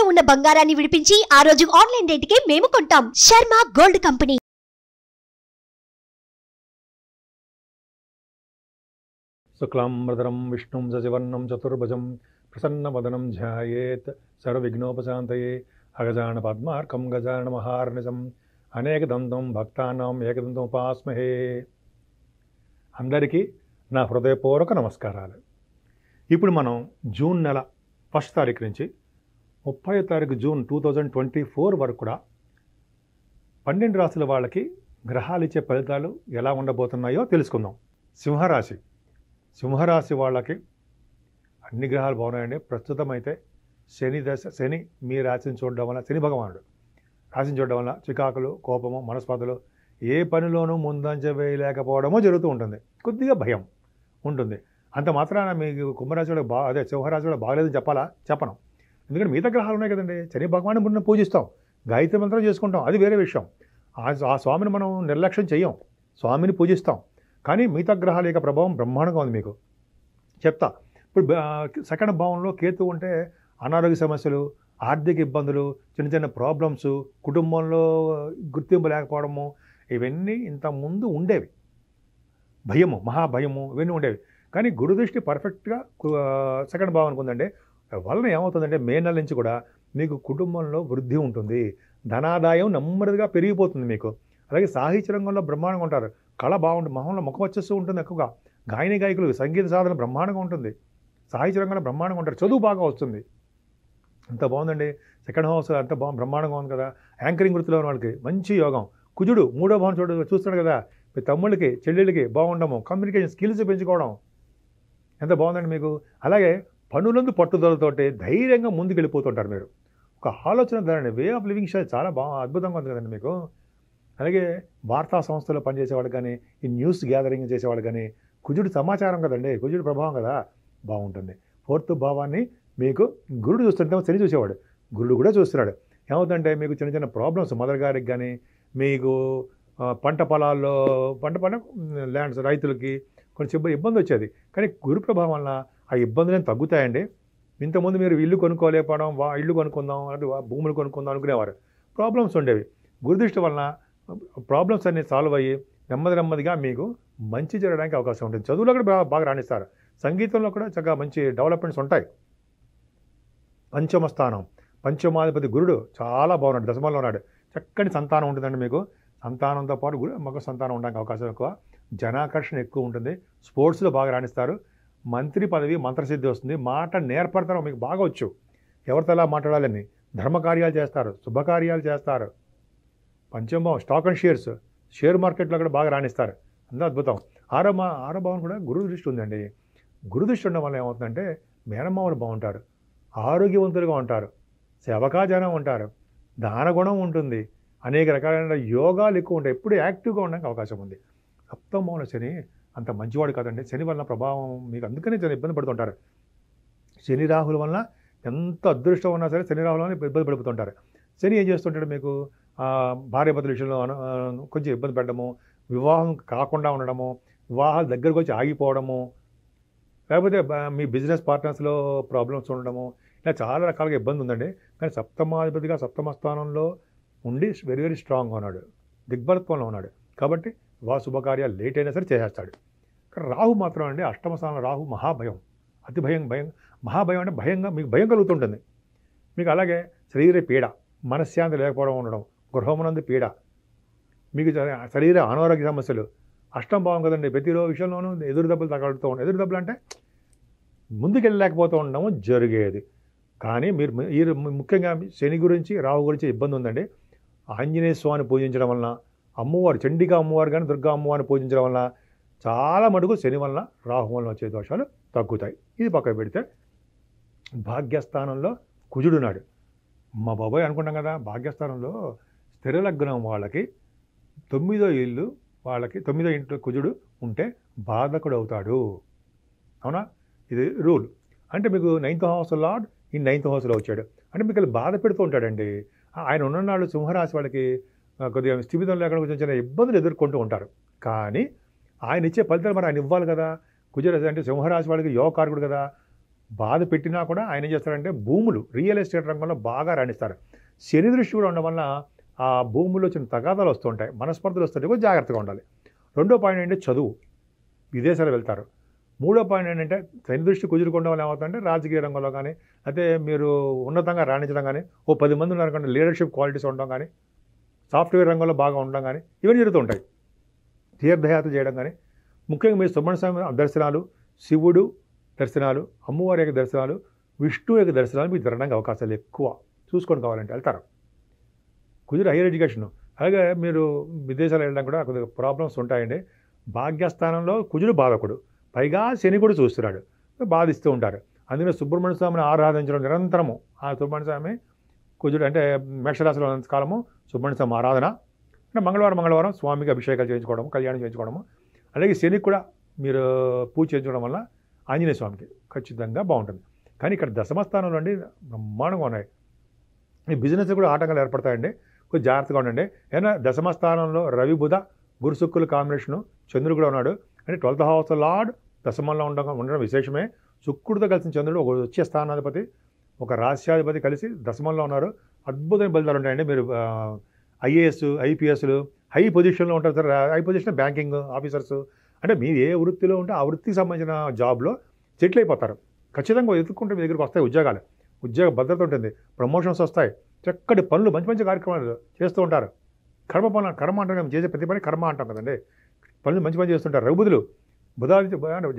తాకట్టులో ఉన్న బంగారాన్ని విడిపించి ఆ రోజు ఆన్లైన్ రేటుకే మేము కొంటాం శర్మ గోల్డ్ కంపెనీ మృదరం విష్ణుం సజివర్ణం చతుర్భుజం ప్రసన్నవదనం ధ్యాయేత్ సర్వవిఘ్నోపశాంతయే అగజాన పద్మార్కం గజాన మహార్నిజం అనేక దంతం భక్తానాం ఏకదంతం ఉపాస్మహే అందరికీ నా హృదయపూర్వక నమస్కారాలు ఇప్పుడు మనం జూన్ నెల ఫస్ట్ తారీఖు నుంచి ముప్పై తారీఖు June two thousand twenty four వరకు కూడా పన్నెండు రాశుల వాళ్ళకి గ్రహాలు ఇచ్చే ఫలితాలు ఎలా ఉండబోతున్నాయో తెలుసుకుందాం సింహరాశి సింహరాశి వాళ్ళకి అన్ని గ్రహాలు బాగున్నాయండి ప్రస్తుతం అయితే శని దశ శని మీ రాశిని చూడడం వల్ల శని భగవానుడు రాశిని చూడడం వల్ల చికాకులు కోపము మనస్పాతలు ఏ పనిలోనూ ముందంజ వేయలేకపోవడమో జరుగుతూ ఉంటుంది కొద్దిగా భయం ఉంటుంది అంత మాత్రాన మీకు కుంభరాశి కూడా బా అదే సింహరాశి కూడా బాగలేదని చెప్పాలా చెప్పను ఎందుకంటే మిగతా గ్రహాలు ఉన్నాయి కదండి శని భగవాన్ని మనం పూజిస్తాం గాయత్రి మంత్రం చేసుకుంటాం అది వేరే విషయం ఆ స్వామిని మనం నిర్లక్ష్యం చేయం స్వామిని పూజిస్తాం కానీ మిగతా గ్రహాల యొక్క ప్రభావం బ్రహ్మాండంగా ఉంది మీకు చెప్తా ఇప్పుడు సెకండ్ భావంలో కేతు ఉంటే అనారోగ్య సమస్యలు ఆర్థిక ఇబ్బందులు చిన్న చిన్న ప్రాబ్లమ్స్ కుటుంబంలో గుర్తింపు లేకపోవడము ఇవన్నీ ఇంతకుముందు ఉండేవి భయము మహాభయము ఇవన్నీ ఉండేవి కానీ గురుదృష్టి పర్ఫెక్ట్గా సెకండ్ భావానికి ఉందండి వలన ఏమవుతుందంటే మే నెల నుంచి కూడా మీకు కుటుంబంలో వృద్ధి ఉంటుంది ధనాదాయం నెమ్మదిగా పెరిగిపోతుంది మీకు అలాగే సాహిత్య రంగంలో బ్రహ్మాండంగా ఉంటారు కళ బాగుంటుంది మొహంలో ముఖం వచ్చేస్తూ ఉంటుంది ఎక్కువగా గాయని గాయకులు సంగీత సాధన బ్రహ్మాండంగా ఉంటుంది సాహిత్య రంగంలో బ్రహ్మాండంగా ఉంటారు చదువు బాగా వస్తుంది అంత బాగుందండి సెకండ్ హౌస్ అంత బాగు బ్రహ్మాండంగా ఉంది కదా యాంకరింగ్ వృత్తిలో ఉన్న వాళ్ళకి మంచి యోగం కుజుడు మూడో భావం చూడ చూస్తాడు కదా మీ తమ్ముళ్ళకి చెల్లెళ్ళకి బాగుండము కమ్యూనికేషన్ స్కిల్స్ పెంచుకోవడం ఎంత బాగుందండి మీకు అలాగే పనులందు పట్టుదలతోటే ధైర్యంగా ముందుకెళ్ళిపోతుంటారు మీరు ఒక ఆలోచన ధరని వే ఆఫ్ లివింగ్ షో చాలా బాగా అద్భుతంగా ఉంది కదండి మీకు అలాగే వార్తా సంస్థలో పనిచేసేవాడు కానీ ఈ న్యూస్ గ్యాదరింగ్ చేసేవాడు కానీ కుజుడు సమాచారం కదండి కుజుడు ప్రభావం కదా బాగుంటుంది ఫోర్త్ భావాన్ని మీకు గురుడు చూస్తుంటే శని చూసేవాడు గురుడు కూడా చూస్తున్నాడు ఏమవుతుందంటే మీకు చిన్న చిన్న ప్రాబ్లమ్స్ మదర్ గారికి కానీ మీకు పంట పొలాల్లో పంట పంట ల్యాండ్స్ రైతులకి కొంచెం ఇబ్బంది వచ్చేది కానీ గురు ప్రభావం వల్ల ఆ ఇబ్బందులు తగ్గుతాయండి ఇంతకుముందు మీరు ఇల్లు కొనుక్కోలేకపోవడం వా ఇల్లు కొనుక్కుందాం అది భూములు కొనుక్కుందాం అనుకునేవారు ప్రాబ్లమ్స్ ఉండేవి గురుదృష్టి వలన ప్రాబ్లమ్స్ అన్నీ సాల్వ్ అయ్యి నెమ్మది నెమ్మదిగా మీకు మంచి జరగడానికి అవకాశం ఉంటుంది చదువులో కూడా బాగా రాణిస్తారు సంగీతంలో కూడా చక్కగా మంచి డెవలప్మెంట్స్ ఉంటాయి పంచమ స్థానం పంచమాధిపతి గురుడు చాలా బాగున్నాడు దశమంలో ఉన్నాడు చక్కని సంతానం ఉంటుందండి మీకు సంతానంతో పాటు గురు మగ సంతానం ఉండడానికి అవకాశం ఎక్కువ జనాకర్షణ ఎక్కువ ఉంటుంది స్పోర్ట్స్లో బాగా రాణిస్తారు మంత్రి పదవి మంత్రసిద్ధి వస్తుంది మాట నేర్పడతారు మీకు బాగా వచ్చు ఎవరితో ఎలా మాట్లాడాలని ధర్మకార్యాలు చేస్తారు శుభకార్యాలు చేస్తారు పంచమ స్టాక్ అండ్ షేర్స్ షేర్ మార్కెట్లో కూడా బాగా రాణిస్తారు అంత అద్భుతం ఆరో మా ఆరో భావన కూడా గురు దృష్టి ఉందండి గురు దృష్టి ఉండడం వల్ల ఏమవుతుందంటే మేనమామలు బాగుంటారు ఆరోగ్యవంతులుగా ఉంటారు సేవకాజనం ఉంటారు దానగుణం ఉంటుంది అనేక రకాలైన యోగాలు ఎక్కువ ఉంటాయి ఎప్పుడు యాక్టివ్గా ఉండడానికి అవకాశం ఉంది సప్తమౌన శని అంత మంచివాడు కాదండి శని వలన ప్రభావం మీకు అందుకనే చాలా ఇబ్బంది పడుతుంటారు శని రాహుల వలన ఎంత అదృష్టం ఉన్నా సరే శని రాహుల వలన ఇబ్బంది పడిపోతుంటారు శని ఏం చేస్తుంటాడు మీకు భార్య భద్రుల విషయంలో కొంచెం ఇబ్బంది పెట్టడము వివాహం కాకుండా ఉండడము వివాహాలు దగ్గరకు వచ్చి ఆగిపోవడము లేకపోతే మీ బిజినెస్ పార్ట్నర్స్లో ప్రాబ్లమ్స్ ఉండడము ఇలా చాలా రకాలుగా ఇబ్బంది ఉందండి కానీ సప్తమాధిపతిగా సప్తమ స్థానంలో ఉండి వెరీ వెరీ స్ట్రాంగ్గా ఉన్నాడు దిగ్బలత్వంలో ఉన్నాడు కాబట్టి వా శుభకార్యాలు లేట్ అయినా సరే చేసేస్తాడు ఇక్కడ రాహు మాత్రం అండి అష్టమ స్థానం రాహు మహాభయం అతి భయం భయం మహాభయం అంటే భయంగా మీకు భయం కలుగుతుంటుంది మీకు అలాగే శరీర పీడ మనశ్శాంతి లేకపోవడం ఉండడం గృహమునందు పీడ మీకు శరీర అనారోగ్య సమస్యలు అష్టం భావం కదండి ప్రతి విషయంలోనూ ఎదురు దెబ్బలు తగలుతూ ఉండడం ఎదురు దెబ్బలు అంటే ముందుకెళ్ళలేకపోతూ ఉండడం జరిగేది కానీ మీరు మీరు ముఖ్యంగా శని గురించి రాహు గురించి ఇబ్బంది ఉందండి ఆంజనేయ స్వామిని పూజించడం వలన అమ్మవారు చండిగా అమ్మవారు కానీ దుర్గా అమ్మవారిని పూజించడం వలన చాలా మటుకు శని వలన రాహు వలన వచ్చే దోషాలు తగ్గుతాయి ఇది పక్కకు పెడితే భాగ్యస్థానంలో కుజుడు నాడు మా బాబాయ్ అనుకుంటాం కదా భాగ్యస్థానంలో స్థిర లగ్నం వాళ్ళకి తొమ్మిదో ఇల్లు వాళ్ళకి తొమ్మిదో ఇంట్లో కుజుడు ఉంటే బాధకుడు అవుతాడు అవునా ఇది రూల్ అంటే మీకు నైన్త్ హౌస్ లార్డ్ ఈ నైన్త్ హౌస్లో వచ్చాడు అంటే మీకు బాధ పెడుతూ ఉంటాడండి ఆయన ఉన్న నాడు సింహరాశి వాళ్ళకి కొద్దిగా స్థిమితం లేకుండా కొంచెం చిన్న ఇబ్బందులు ఎదుర్కొంటూ ఉంటారు కానీ ఆయన ఇచ్చే ఫలితాలు మరి ఆయన ఇవ్వాలి కదా కుజరాశి అంటే సింహరాశి వాడికి యోగకారకుడు కదా బాధ పెట్టినా కూడా ఆయన ఏం చేస్తారంటే భూములు రియల్ ఎస్టేట్ రంగంలో బాగా రాణిస్తారు శని దృష్టి కూడా ఉండడం వల్ల ఆ భూముల్లో చిన్న తగాదాలు వస్తుంటాయి మనస్పర్ధలు వస్తుంటే కూడా జాగ్రత్తగా ఉండాలి రెండో పాయింట్ ఏంటంటే చదువు విదేశాలు వెళ్తారు మూడో పాయింట్ ఏంటంటే శని దృష్టి కుదురుకోవడం వల్ల ఏమవుతుందంటే రాజకీయ రంగంలో కానీ అయితే మీరు ఉన్నతంగా రాణించడం కానీ ఓ పది మంది ఉన్నారు లీడర్షిప్ క్వాలిటీస్ ఉండడం కానీ సాఫ్ట్వేర్ రంగంలో బాగా ఉండడం కానీ ఇవన్నీ జరుగుతూ ఉంటాయి తీర్థయాత్ర చేయడం కానీ ముఖ్యంగా మీరు సుబ్రహ్మణ్య దర్శనాలు శివుడు దర్శనాలు అమ్మవారి యొక్క దర్శనాలు విష్ణు యొక్క దర్శనాలు మీకు జరగడానికి అవకాశాలు ఎక్కువ చూసుకొని కావాలంటే వెళ్తారు కుదిరి హైయర్ ఎడ్యుకేషన్ అలాగే మీరు విదేశాలు వెళ్ళడం కూడా కొద్దిగా ప్రాబ్లమ్స్ ఉంటాయండి భాగ్యస్థానంలో కుజుడు బాధకుడు పైగా శని కూడా చూస్తున్నాడు బాధిస్తూ ఉంటారు అందులో సుబ్రహ్మణ్య స్వామిని ఆరాధించడం నిరంతరము ఆ సుబ్రహ్మణ్య స్వామి కుజుడు అంటే మేషరాశిలో కాలము సుబ్రహ్మణ్య స్వామి ఆరాధన అంటే మంగళవారం మంగళవారం స్వామికి అభిషేకాలు చేయించుకోవడం కళ్యాణం చేయించుకోవడము అలాగే శని కూడా మీరు పూజ చేయించుకోవడం వల్ల ఆంజనేయ స్వామికి ఖచ్చితంగా బాగుంటుంది కానీ ఇక్కడ దశమస్థానంలో అండి బ్రహ్మాండంగా ఉన్నాయి ఈ బిజినెస్ కూడా ఆటంకాలు ఏర్పడతాయండి కొంచెం జాగ్రత్తగా ఉండండి ఏదైనా దశమస్థానంలో రవి బుధ గురుశుక్కుల కాంబినేషను చంద్రుడు కూడా ఉన్నాడు అంటే ట్వెల్త్ హౌస్ లార్డ్ దశమంలో ఉండడం ఉండడం విశేషమే శుక్రుడితో కలిసిన చంద్రుడు ఒక వచ్చే స్థానాధిపతి ఒక రాష్ట్రాధిపతి కలిసి దశమంలో ఉన్నారు అద్భుతమైన బలిదాలు ఉంటాయండి మీరు ఐఏఎస్ ఐపీఎస్లు హై పొజిషన్లో ఉంటారు sir high position banking officers అంటే మీరు ఏ వృత్తిలో ఉంటే ఆ వృత్తికి సంబంధించిన జాబ్లో సెటిల్ అయిపోతారు ఖచ్చితంగా ఎదుర్కొంటే మీ దగ్గరికి వస్తాయి ఉద్యోగాలు ఉద్యోగ భద్రత ఉంటుంది ప్రమోషన్స్ వస్తాయి చక్కటి పనులు మంచి మంచి కార్యక్రమాలు చేస్తూ ఉంటారు కర్మ పనులు కర్మ అంటాం చేసే ప్రతి పని కర్మ అంటాం కదండి పనులు మంచి పని చేస్తుంటారు రఘుబుధులు బుధాది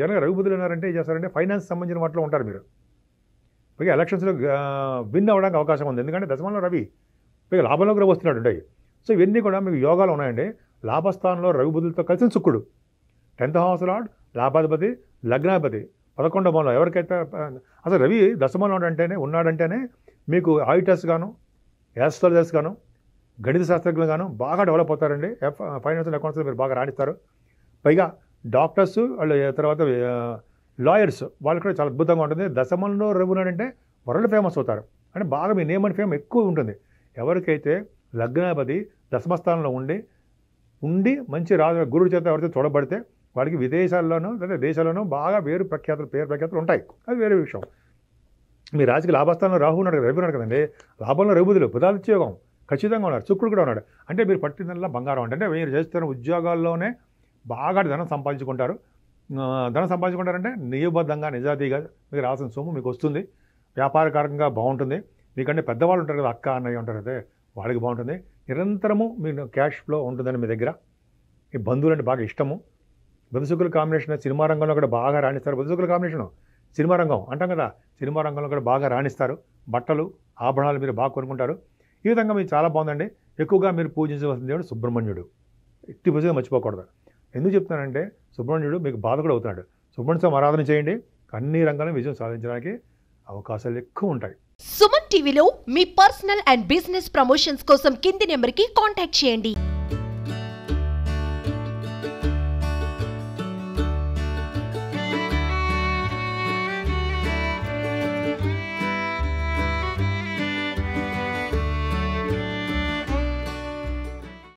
జనగా రఘుబుధులు ఉన్నారంటే ఏం చేస్తారంటే ఫైనాన్స్ సంబంధించిన వాటిలో ఉంటారు మీరు పైగా ఎలక్షన్స్లో విన్ అవ్వడానికి అవకాశం ఉంది ఎందుకంటే దశమంలో రవి పైగా లాభంలో కూడా వస్తున్నాడు ఉంటాయి సో ఇవన్నీ కూడా మీకు యోగాలు ఉన్నాయండి లాభస్థానంలో రవి బుద్ధులతో కలిసిన శుక్రుడు టెన్త్ హౌస్ లాడ్ లాభాధిపతి లగ్నాధిపతి పదకొండవ భవనంలో ఎవరికైతే అసలు రవి దశమంలో అంటేనే ఉన్నాడంటేనే మీకు ఆయుటర్స్ గాను యాస్ట్రాలజర్స్ గాను గణిత శాస్త్రజ్ఞులు గాను బాగా డెవలప్ అవుతారండి ఫైనాన్షియల్ అకౌంట్స్లో మీరు బాగా రాణిస్తారు పైగా డాక్టర్స్ వాళ్ళు తర్వాత లాయర్స్ వాళ్ళు కూడా చాలా అద్భుతంగా ఉంటుంది దశమంలో రఘునాథ్ అంటే వరల్డ్ ఫేమస్ అవుతారు అంటే బాగా మీ నేమ్ అండ్ ఫేమ్ ఎక్కువ ఉంటుంది ఎవరికైతే లగ్నాపతి దశమస్థానంలో ఉండి ఉండి మంచి రాజు గురువు చేత ఎవరైతే చూడబడితే వాడికి విదేశాల్లోనూ లేదా దేశాల్లోనూ బాగా వేరు ప్రఖ్యాతులు పేరు ప్రఖ్యాతులు ఉంటాయి అది వేరే విషయం మీ రాజకీయ లాభస్థానంలో రాహు ఉన్నాడు కదా రవి ఉన్నాడు కదండి లాభంలో రఘుదులు ఉద్యోగం ఖచ్చితంగా ఉన్నాడు శుక్రుడు కూడా ఉన్నాడు అంటే మీరు పట్టిందల్లా బంగారం అంటే మీరు చేస్తున్న ఉద్యోగాల్లోనే బాగా ధనం సంపాదించుకుంటారు ధనం సంపాదించుకుంటారంటే నియబద్ధంగా నిజాతీగా మీకు రాసిన సొమ్ము మీకు వస్తుంది కారకంగా బాగుంటుంది మీకంటే పెద్దవాళ్ళు ఉంటారు కదా అక్క అన్నయ్య ఉంటారు అదే వాళ్ళకి బాగుంటుంది నిరంతరము మీరు క్యాష్ ఫ్లో ఉంటుందని మీ దగ్గర ఈ బంధువులు అంటే బాగా ఇష్టము బదుసుకుల కాంబినేషన్ సినిమా రంగంలో కూడా బాగా రాణిస్తారు బదుసుకుల కాంబినేషను సినిమా రంగం అంటాం కదా సినిమా రంగంలో కూడా బాగా రాణిస్తారు బట్టలు ఆభరణాలు మీరు బాగా కొనుక్కుంటారు ఈ విధంగా మీరు చాలా బాగుందండి ఎక్కువగా మీరు పూజించవలసిన దేవుడు సుబ్రహ్మణ్యుడు ఎట్టి పూజగా మర్చిపోకూడదు ఎందుకు చెప్తున్నానంటే సుబ్రహ్మణ్యుడు మీకు బాధకుడు అవుతున్నాడు సుబ్రహ్మణ్య స్వామి ఆరాధన చేయండి అన్ని రంగాలను విజయం సాధించడానికి అవకాశాలు ఎక్కువ ఉంటాయి సుమన్ టీవీలో మీ పర్సనల్ అండ్ బిజినెస్ ప్రమోషన్స్ కోసం కింది నెంబర్కి కాంటాక్ట్ చేయండి